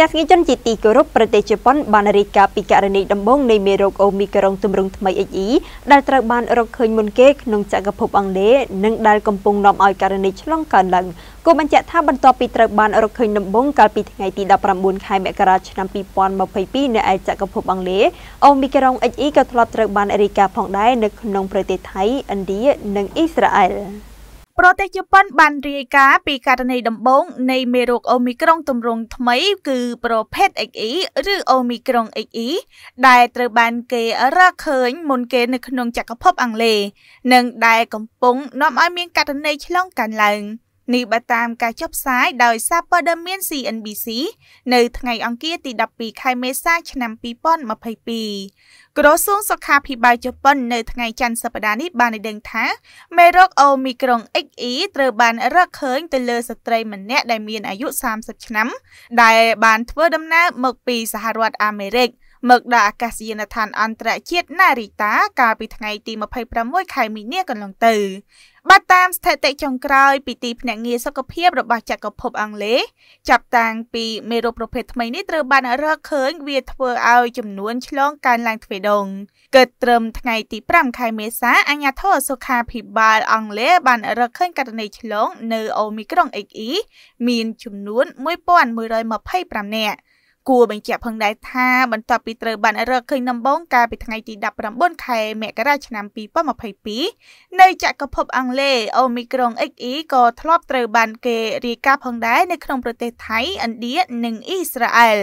ទស្សនិកជនជាទីគោរពប្រទេសជប៉ុន បានរាយការណ៍ពីករណីដំបូងនៃមេរោគអូមីក្រុងទម្រង់ថ្មី XE ដែលត្រូវបានរកឃើញមុនគេក្នុងចក្រភពអង់គ្លេសនិងដែលកំពុងនាំឲ្យករណីឆ្លងកើនឡើងគូបញ្ជាក់ថាបន្ទាប់ពីត្រូវបានរកឃើញដំបូងកាលពីថ្ងៃទី19ខែមករាឆ្នាំ2022នៅឯចក្រភពអង់គ្លេសអូមីក្រុង XE ក៏ធ្លាប់ត្រូវបានរាយការណ៍ផងដែរនៅក្នុងប្រទេសថៃឥណ្ឌានិងអ៊ីស្រាអែល។ប្រទេសជប៉ុនបានរាយការណ៍ពីករណីដំបូងនៃមេរោគអូមីក្រុងទម្រង់ថ្មីគឺប្រភេទ XE ឬអូមីក្រុង XE ដែលត្រូវបានគេរកឃើញមុនគេនៅក្នុងចក្រភពអង់គ្លេសនិងដែលកំពុងនាំឲ្យមានករណីឆ្លងកាន់ឡើង។នេះបើតាមការចុះផ្សាយដោយសារព័ត៌មាន CNBC នៅថ្ងៃអង្គារទី12ខែមេសាឆ្នាំ2022ក្រសួងសុខាភិបាលជប៉ុននៅថ្ងៃច័ន្ទសប្តាហ៍នេះបានឲ្យដឹងថាមេរោគអូមីក្រុង XE ត្រូវបានរកឃើញទៅលើស្ត្រីម្នាក់ដែលមានអាយុ30ឆ្នាំដែលបានធ្វើដំណើរមកពីសហរដ្ឋអាមេរិក។មកដល់អាកាសយានដ្ឋានអន្តរជាតិណារីតា កាលពីថ្ងៃទី26ខែមីនាកន្លងទៅបើតាមស្ថិតិចុងក្រោយពីទីភ្នាក់ងារសុខភាពរបស់ចក្រភពអង់គ្លេសចាប់តាំងពីមេរោគប្រភេទថ្មីនេះត្រូវបានរកឃើញវាធ្វើឲ្យចំនួនឆ្លងកើនឡើងទ្វេដងកើតត្រឹមថ្ងៃទី5ខែមេសាអាញាធរសុខាភិបាលអង់គ្លេសបានរកឃើញករណីឆ្លងនៅអូមីក្រុង XE មានចំនួន1125នាក់គួរបញ្ជាក់ផងដែរថាបន្ទាប់ពីត្រូវបានរកឃើញដំបូងកាលពីថ្ងៃទី19ខែមករាឆ្នាំ2022នៅចក្រភពអង់គ្លេសអូមីក្រុង XE ក៏ធ្លាប់ត្រូវបានគេរាយការណ៍ផងដែរនៅក្នុងប្រទេសថៃឥណ្ឌានិងអ៊ីស្រាអែល